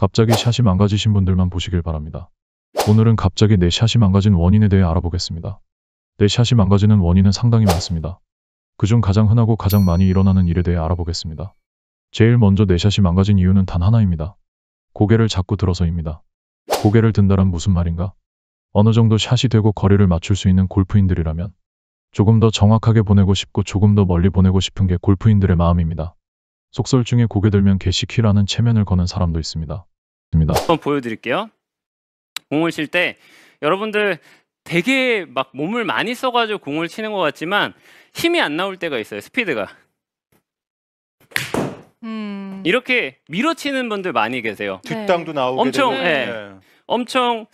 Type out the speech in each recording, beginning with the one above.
갑자기 샷이 망가지신 분들만 보시길 바랍니다. 오늘은 갑자기 내 샷이 망가진 원인에 대해 알아보겠습니다. 내 샷이 망가지는 원인은 상당히 많습니다. 그중 가장 흔하고 가장 많이 일어나는 일에 대해 알아보겠습니다. 제일 먼저 내 샷이 망가진 이유는 단 하나입니다. 고개를 자꾸 들어서입니다. 고개를 든다란 무슨 말인가? 어느 정도 샷이 되고 거리를 맞출 수 있는 골프인들이라면 조금 더 정확하게 보내고 싶고 조금 더 멀리 보내고 싶은 게 골프인들의 마음입니다. 속설 중에 고개 들면 개시키라는 체면을 거는 사람도 있습니다. 있습니다. 한번 보여드릴게요. 공을 칠 때 여러분들 되게 막 몸을 많이 써가지고 공을 치는 것 같지만 힘이 안 나올 때가 있어요. 스피드가. 음. 이렇게 밀어치는 분들 많이 계세요. 뒷땅도 네. 나오고 엄청 되는, 예. 네. 엄청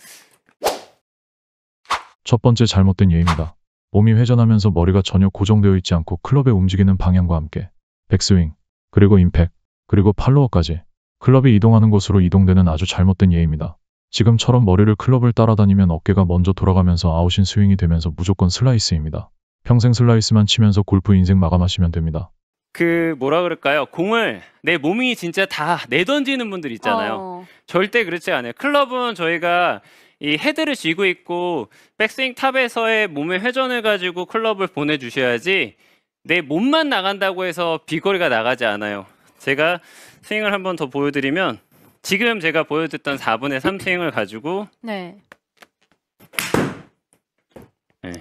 첫 번째 잘못된 예입니다. 몸이 회전하면서 머리가 전혀 고정되어 있지 않고 클럽의 움직이는 방향과 함께 백스윙, 그리고 임팩, 그리고 팔로워까지 클럽이 이동하는 곳으로 이동되는 아주 잘못된 예입니다. 지금처럼 머리를 클럽을 따라다니면 어깨가 먼저 돌아가면서 아웃인 스윙이 되면서 무조건 슬라이스입니다. 평생 슬라이스만 치면서 골프 인생 마감하시면 됩니다. 그 뭐라 그럴까요? 공을 내 몸이 진짜 다 내던지는 분들 있잖아요. 어. 절대 그렇지 않아요. 클럽은 저희가 이 헤드를 쥐고 있고 백스윙 탑에서의 몸의 회전을 가지고 클럽을 보내주셔야지 내 몸만 나간다고 해서 비거리가 나가지 않아요. 제가 스윙을 한 번 더 보여드리면 지금 제가 보여드렸던 4분의 3 스윙을 가지고 네. 네.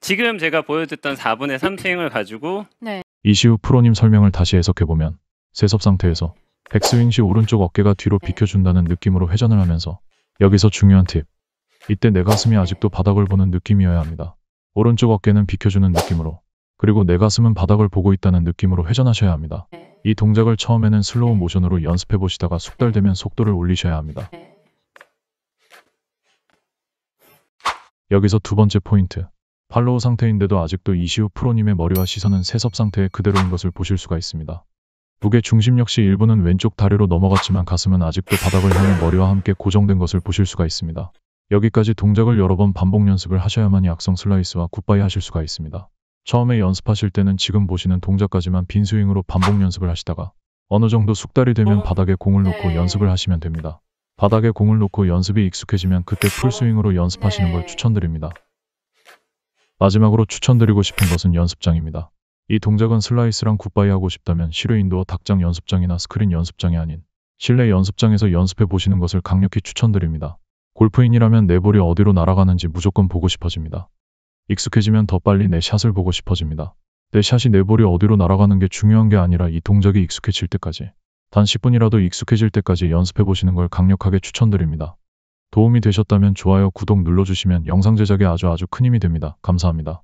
지금 제가 보여드렸던 4분의 3 스윙을 가지고 네. 이시우 프로님 설명을 다시 해석해보면 세섭 상태에서 백스윙 시 오른쪽 어깨가 뒤로 네. 비켜준다는 느낌으로 회전을 하면서 여기서 중요한 팁 이때 내 가슴이 아직도 바닥을 보는 느낌이어야 합니다. 오른쪽 어깨는 비켜주는 느낌으로 그리고 내 가슴은 바닥을 보고 있다는 느낌으로 회전하셔야 합니다. 이 동작을 처음에는 슬로우 모션으로 연습해 보시다가 숙달되면 속도를 올리셔야 합니다. 여기서 두 번째 포인트. 팔로우 상태인데도 아직도 이시우 프로님의 머리와 시선은 세섭 상태에 그대로인 것을 보실 수가 있습니다. 무게 중심 역시 일부는 왼쪽 다리로 넘어갔지만 가슴은 아직도 바닥을 향해 머리와 함께 고정된 것을 보실 수가 있습니다. 여기까지 동작을 여러 번 반복 연습을 하셔야만이 악성 슬라이스와 굿바이 하실 수가 있습니다. 처음에 연습하실 때는 지금 보시는 동작까지만 빈 스윙으로 반복 연습을 하시다가 어느 정도 숙달이 되면 어, 바닥에 공을 놓고 네. 연습을 하시면 됩니다. 바닥에 공을 놓고 연습이 익숙해지면 그때 풀스윙으로 어, 연습하시는 걸 네. 추천드립니다. 마지막으로 추천드리고 싶은 것은 연습장입니다. 이 동작은 슬라이스랑 굿바이 하고 싶다면 실외 인도어 닭장 연습장이나 스크린 연습장이 아닌 실내 연습장에서 연습해 보시는 것을 강력히 추천드립니다. 골프인이라면 내 네 볼이 어디로 날아가는지 무조건 보고 싶어집니다. 익숙해지면 더 빨리 내 샷을 보고 싶어집니다. 내 샷이 내 볼이 어디로 날아가는 게 중요한 게 아니라 이 동작이 익숙해질 때까지 단 10분이라도 익숙해질 때까지 연습해보시는 걸 강력하게 추천드립니다. 도움이 되셨다면 좋아요, 구독 눌러주시면 영상 제작에 아주 아주 큰 힘이 됩니다. 감사합니다.